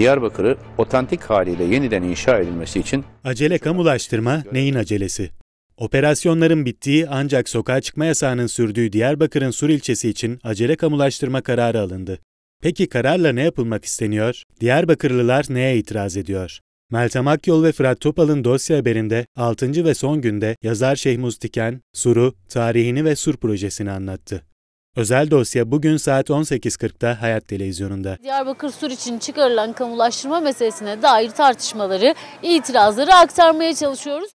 Diyarbakır'ı otantik haliyle yeniden inşa edilmesi için... Acele kamulaştırma neyin acelesi? Operasyonların bittiği ancak sokağa çıkma yasağının sürdüğü Diyarbakır'ın Sur ilçesi için acele kamulaştırma kararı alındı. Peki kararla ne yapılmak isteniyor? Diyarbakırlılar neye itiraz ediyor? Meltem Akyol ve Fırat Topal'ın dosya haberinde 6. ve son günde yazar Şeyh Tiken, Sur'u, tarihini ve Sur projesini anlattı. Özel dosya bugün saat 18.40'da Hayat Televizyonu'nda. Diyarbakır Sur için çıkarılan kamulaştırma meselesine dair tartışmaları, itirazları aktarmaya çalışıyoruz.